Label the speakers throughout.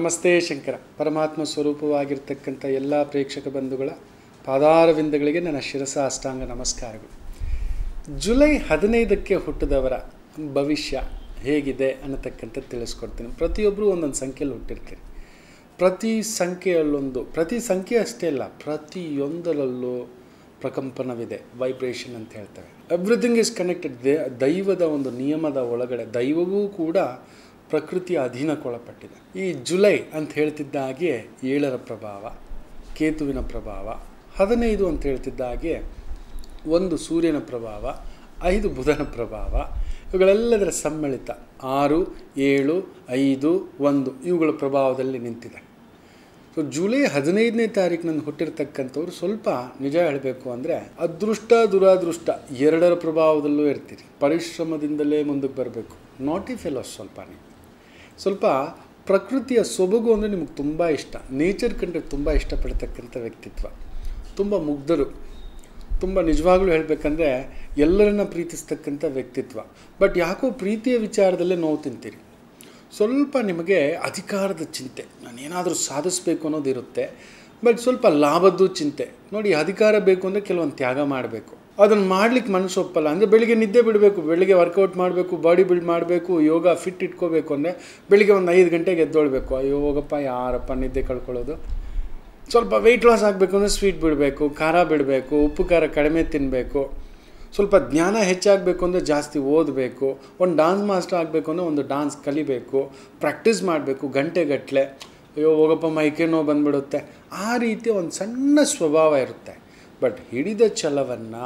Speaker 1: ನಮಸ್ತೆ ಶಂಕರ ಪರಮಾತ್ಮ ಸ್ವರೂಪವಾಗಿರ್ತಕ್ಕಂಥ ಎಲ್ಲ ಪ್ರೇಕ್ಷಕ ಬಂಧುಗಳ ಪಾದಾರವಿಂದಗಳಿಗೆ ನನ್ನ ಶಿರಸ ಅಷ್ಟಾಂಗ ನಮಸ್ಕಾರಗಳು ಜುಲೈ ಹದಿನೈದಕ್ಕೆ ಹುಟ್ಟಿದವರ ಭವಿಷ್ಯ ಹೇಗಿದೆ ಅನ್ನತಕ್ಕಂಥದ್ದು ತಿಳಿಸ್ಕೊಡ್ತೀನಿ ಪ್ರತಿಯೊಬ್ಬರೂ ಒಂದೊಂದು ಸಂಖ್ಯೆಯಲ್ಲಿ ಹುಟ್ಟಿರ್ತೀರಿ ಪ್ರತಿ ಸಂಖ್ಯೆಯಲ್ಲೊಂದು ಪ್ರತಿ ಸಂಖ್ಯೆ ಅಷ್ಟೇ ಅಲ್ಲ ಪ್ರತಿಯೊಂದರಲ್ಲೂ ಪ್ರಕಂಪನವಿದೆ ವೈಬ್ರೇಷನ್ ಅಂತ ಹೇಳ್ತಾರೆ ಎವ್ರಿಥಿಂಗ್ ಇಸ್ ಕನೆಕ್ಟೆಡ್ ದೇ ದೈವದ ಒಂದು ನಿಯಮದ ಒಳಗಡೆ ದೈವವೂ ಕೂಡ ಪ್ರಕೃತಿಯ ಅಧೀನಕ್ಕೊಳಪಟ್ಟಿದೆ ಈ ಜುಲೈ ಅಂತ ಹೇಳ್ತಿದ್ದ ಹಾಗೆ ಏಳರ ಪ್ರಭಾವ ಕೇತುವಿನ ಪ್ರಭಾವ ಹದಿನೈದು ಅಂತ ಹೇಳ್ತಿದ್ದ ಹಾಗೆ ಒಂದು ಸೂರ್ಯನ ಪ್ರಭಾವ ಐದು ಬುಧನ ಪ್ರಭಾವ ಇವುಗಳೆಲ್ಲದರ ಸಮ್ಮಿಳಿತ ಆರು ಏಳು ಐದು ಒಂದು ಇವುಗಳ ಪ್ರಭಾವದಲ್ಲಿ ನಿಂತಿದೆ ಸೊ ಜುಲೈ ಹದಿನೈದನೇ ತಾರೀಕಿನಲ್ಲಿ ಹುಟ್ಟಿರ್ತಕ್ಕಂಥವ್ರು ಸ್ವಲ್ಪ ನಿಜ ಹೇಳಬೇಕು ಅಂದರೆ ಅದೃಷ್ಟ ದುರಾದೃಷ್ಟ ಎರಡರ ಪ್ರಭಾವದಲ್ಲೂ ಇರ್ತೀರಿ ಪರಿಶ್ರಮದಿಂದಲೇ ಮುಂದಕ್ಕೆ ಬರಬೇಕು ನಾಟಿ ಫೆಲೋಸ್ ಸ್ವಲ್ಪ ನೀವು ಸ್ವಲ್ಪ ಪ್ರಕೃತಿಯ ಸೊಬಗು ಅಂದರೆ ನಿಮಗೆ ತುಂಬ ಇಷ್ಟ ನೇಚರ್ ಕಂಡ್ರೆ ತುಂಬ ಇಷ್ಟಪಡ್ತಕ್ಕಂಥ ವ್ಯಕ್ತಿತ್ವ ತುಂಬ ಮುಗ್ಧರು ತುಂಬ ನಿಜವಾಗ್ಲೂ ಹೇಳಬೇಕಂದ್ರೆ ಎಲ್ಲರನ್ನ ಪ್ರೀತಿಸ್ತಕ್ಕಂಥ ವ್ಯಕ್ತಿತ್ವ ಬಟ್ ಯಾಕೋ ಪ್ರೀತಿಯ ವಿಚಾರದಲ್ಲೇ ನೋವು ತಿಂತೀರಿ ಸ್ವಲ್ಪ ನಿಮಗೆ ಅಧಿಕಾರದ ಚಿಂತೆ ನಾನು ಏನಾದರೂ ಸಾಧಿಸಬೇಕು ಅನ್ನೋದಿರುತ್ತೆ ಬಟ್ ಸ್ವಲ್ಪ ಲಾಭದ್ದು ಚಿಂತೆ ನೋಡಿ ಅಧಿಕಾರ ಬೇಕು ಅಂದರೆ ಕೆಲವೊಂದು ತ್ಯಾಗ ಮಾಡಬೇಕು ಅದನ್ನು ಮಾಡ್ಲಿಕ್ಕೆ ಮನಸ್ಸು ಒಪ್ಪಲ್ಲ ಅಂದರೆ ಬೆಳಿಗ್ಗೆ ನಿದ್ದೆ ಬಿಡಬೇಕು ಬೆಳಿಗ್ಗೆ ವರ್ಕೌಟ್ ಮಾಡಬೇಕು ಬಾಡಿ ಬಿಲ್ಡ್ ಮಾಡಬೇಕು ಯೋಗ ಫಿಟ್ ಇಟ್ಕೋಬೇಕು ಅಂದರೆ ಬೆಳಿಗ್ಗೆ ಒಂದು ಐದು ಗಂಟೆಗೆ ಎದ್ದೊಳ್ಬೇಕು ಅಯ್ಯೋ ಹೋಗಪ್ಪ ಯಾರಪ್ಪ ನಿದ್ದೆ ಕಳ್ಕೊಳ್ಳೋದು ಸ್ವಲ್ಪ ವೆಯ್ಟ್ ಲಾಸ್ ಆಗಬೇಕು ಅಂದರೆ ಸ್ವೀಟ್ ಬಿಡಬೇಕು ಖಾರ ಬಿಡಬೇಕು ಉಪ್ಪು ಖಾರ ಕಡಿಮೆ ತಿನ್ನಬೇಕು ಸ್ವಲ್ಪ ಜ್ಞಾನ ಹೆಚ್ಚಾಗಬೇಕು ಅಂದರೆ ಜಾಸ್ತಿ ಓದಬೇಕು ಒಂದು ಡಾನ್ಸ್ ಮಾಸ್ಟರ್ ಆಗಬೇಕು ಅಂದರೆ ಒಂದು ಡಾನ್ಸ್ ಕಲಿಬೇಕು ಪ್ರಾಕ್ಟೀಸ್ ಮಾಡಬೇಕು ಗಟ್ಟಲೆ ಅಯ್ಯೋ ಹೋಗಪ್ಪ ಮೈಕೆ ನೋವು ಆ ರೀತಿ ಒಂದು ಸಣ್ಣ ಸ್ವಭಾವ ಇರುತ್ತೆ ಬಟ್ ಹಿಡಿದ ಛಲವನ್ನು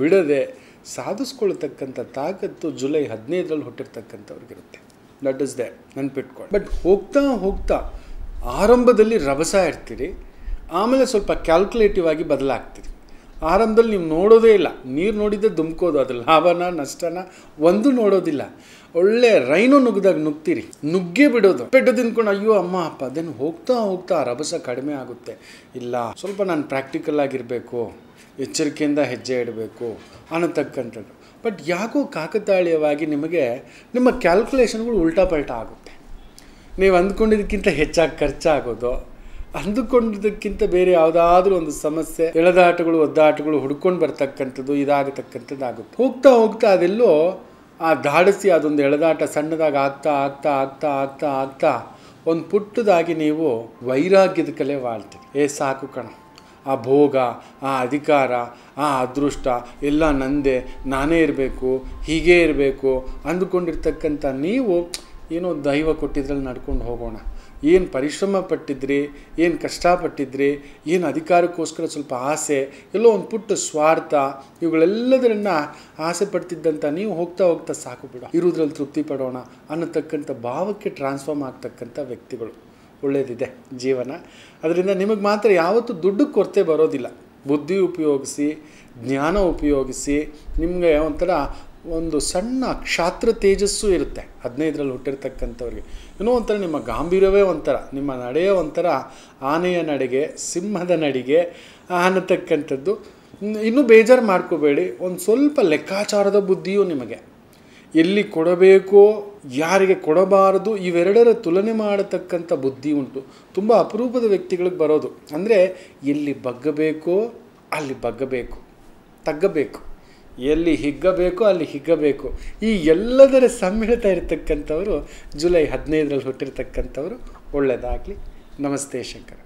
Speaker 1: ಬಿಡದೆ ಸಾಧಿಸ್ಕೊಳ್ತಕ್ಕಂಥ ತಾಕತ್ತು ಜುಲೈ ಹದಿನೈದರಲ್ಲಿ ಹುಟ್ಟಿರ್ತಕ್ಕಂಥವ್ರಿಗಿರುತ್ತೆ ದಟ್ ಇಸ್ ದೇ ನೆನ್ಪಿಟ್ಕೊಂಡು ಬಟ್ ಹೋಗ್ತಾ ಹೋಗ್ತಾ ಆರಂಭದಲ್ಲಿ ರಭಸ ಇರ್ತೀರಿ ಆಮೇಲೆ ಸ್ವಲ್ಪ ಕ್ಯಾಲ್ಕುಲೇಟಿವ್ ಆಗಿ ಬದಲಾಗ್ತೀರಿ ಆರಂಭದಲ್ಲಿ ನೀವು ನೋಡೋದೇ ಇಲ್ಲ ನೀರು ನೋಡಿದ್ದೆ ದುಮ್ಕೋದು ಅದು ಲಾಭನ ನಷ್ಟನ ಒಂದು ನೋಡೋದಿಲ್ಲ ಒಳ್ಳೆ ರೈನು ನುಗ್ದಾಗ ನುಗ್ತೀರಿ ನುಗ್ಗೆ ಬಿಡೋದು ಪೆಟ್ಟು ತಿಂದ್ಕೊಂಡು ಅಯ್ಯೋ ಅಮ್ಮ ಅಪ್ಪ ಅದನ್ನು ಹೋಗ್ತಾ ಹೋಗ್ತಾ ರಭಸ ಕಡಿಮೆ ಆಗುತ್ತೆ ಇಲ್ಲ ಸ್ವಲ್ಪ ನಾನು ಪ್ರಾಕ್ಟಿಕಲ್ ಆಗಿರಬೇಕು ಎಚ್ಚರಿಕೆಯಿಂದ ಹೆಜ್ಜೆ ಇಡಬೇಕು ಅನ್ನತಕ್ಕಂಥದ್ದು ಬಟ್ ಯಾಕೋ ಕಾಕತಾಳೀಯವಾಗಿ ನಿಮಗೆ ನಿಮ್ಮ ಕ್ಯಾಲ್ಕುಲೇಷನ್ಗಳು ಉಲ್ಟಾ ಪಲ್ಟಾ ಆಗುತ್ತೆ ನೀವು ಅಂದ್ಕೊಂಡಿದ್ದಕ್ಕಿಂತ ಹೆಚ್ಚಾಗಿ ಖರ್ಚಾಗೋದು ಅಂದುಕೊಂಡಿದ್ದಕ್ಕಿಂತ ಬೇರೆ ಯಾವುದಾದ್ರೂ ಒಂದು ಸಮಸ್ಯೆ ಎಳೆದಾಟಗಳು ಒದ್ದಾಟಗಳು ಹುಡ್ಕೊಂಡು ಬರ್ತಕ್ಕಂಥದ್ದು ಇದಾಗತಕ್ಕಂಥದ್ದಾಗುತ್ತೆ ಹೋಗ್ತಾ ಹೋಗ್ತಾ ಅದೆಲ್ಲೋ ಆ ದಾಡಿಸಿ ಅದೊಂದು ಎಳೆದಾಟ ಸಣ್ಣದಾಗಿ ಆಗ್ತಾ ಆಗ್ತಾ ಆಗ್ತಾ ಆಗ್ತಾ ಆಗ್ತಾ ಒಂದು ಪುಟ್ಟದಾಗಿ ನೀವು ವೈರಾಗ್ಯದ ಕಲೆ ವಾಳ್ತೀರಿ ಏ ಸಾಕು ಕಣ ಆ ಭೋಗ ಆ ಅಧಿಕಾರ ಆ ಅದೃಷ್ಟ ಎಲ್ಲ ನಂದೆ ನಾನೇ ಇರಬೇಕು ಹೀಗೇ ಇರಬೇಕು ಅಂದುಕೊಂಡಿರ್ತಕ್ಕಂಥ ನೀವು ಏನೋ ದೈವ ಕೊಟ್ಟಿದ್ರಲ್ಲಿ ನಡ್ಕೊಂಡು ಹೋಗೋಣ ಏನು ಪರಿಶ್ರಮ ಪಟ್ಟಿದ್ರಿ ಏನು ಕಷ್ಟಪಟ್ಟಿದ್ರಿ ಏನು ಅಧಿಕಾರಕ್ಕೋಸ್ಕರ ಸ್ವಲ್ಪ ಆಸೆ ಎಲ್ಲೋ ಒಂದು ಪುಟ್ಟ ಸ್ವಾರ್ಥ ಇವುಗಳೆಲ್ಲದರನ್ನ ಆಸೆ ಪಡ್ತಿದ್ದಂಥ ನೀವು ಹೋಗ್ತಾ ಹೋಗ್ತಾ ಸಾಕು ಬಿಡೋ ಇರೋದ್ರಲ್ಲಿ ತೃಪ್ತಿ ಪಡೋಣ ಅನ್ನತಕ್ಕಂಥ ಭಾವಕ್ಕೆ ಟ್ರಾನ್ಸ್ಫಾರ್ಮ್ ಆಗ್ತಕ್ಕಂಥ ವ್ಯಕ್ತಿಗಳು ಒಳ್ಳೆಯದಿದೆ ಜೀವನ ಅದರಿಂದ ನಿಮಗೆ ಮಾತ್ರ ಯಾವತ್ತೂ ದುಡ್ಡು ಕೊರತೆ ಬರೋದಿಲ್ಲ ಬುದ್ಧಿ ಉಪಯೋಗಿಸಿ ಜ್ಞಾನ ಉಪಯೋಗಿಸಿ ನಿಮಗೆ ಒಂಥರ ಒಂದು ಸಣ್ಣ ಕ್ಷಾತ್ರ ತೇಜಸ್ಸು ಇರುತ್ತೆ ಹದಿನೈದರಲ್ಲಿ ಹುಟ್ಟಿರ್ತಕ್ಕಂಥವ್ರಿಗೆ ಏನೋ ಒಂಥರ ನಿಮ್ಮ ಗಾಂಭೀರ್ಯವೇ ಒಂಥರ ನಿಮ್ಮ ನಡೆಯ ಒಂಥರ ಆನೆಯ ನಡಿಗೆ ಸಿಂಹದ ನಡಿಗೆ ಅನ್ನತಕ್ಕಂಥದ್ದು ಇನ್ನೂ ಬೇಜಾರು ಮಾಡ್ಕೋಬೇಡಿ ಒಂದು ಸ್ವಲ್ಪ ಲೆಕ್ಕಾಚಾರದ ಬುದ್ಧಿಯೂ ನಿಮಗೆ ಎಲ್ಲಿ ಕೊಡಬೇಕೋ ಯಾರಿಗೆ ಕೊಡಬಾರದು ಇವೆರಡರ ತುಲನೆ ಮಾಡತಕ್ಕಂಥ ಬುದ್ಧಿ ಉಂಟು ತುಂಬ ಅಪರೂಪದ ವ್ಯಕ್ತಿಗಳಿಗೆ ಬರೋದು ಅಂದರೆ ಎಲ್ಲಿ ಬಗ್ಗಬೇಕೋ ಅಲ್ಲಿ ಬಗ್ಗಬೇಕು ತಗ್ಗಬೇಕು ಎಲ್ಲಿ ಹಿಗ್ಗಬೇಕು ಅಲ್ಲಿ ಹಿಗ್ಗಬೇಕು ಈ ಎಲ್ಲದರ ಸಮ್ಮಿಳಿತ ಇರತಕ್ಕಂಥವರು ಜುಲೈ ಹದಿನೈದರಲ್ಲಿ ಹುಟ್ಟಿರ್ತಕ್ಕಂಥವರು ಒಳ್ಳೆಯದಾಗಲಿ ನಮಸ್ತೆ ಶಂಕರ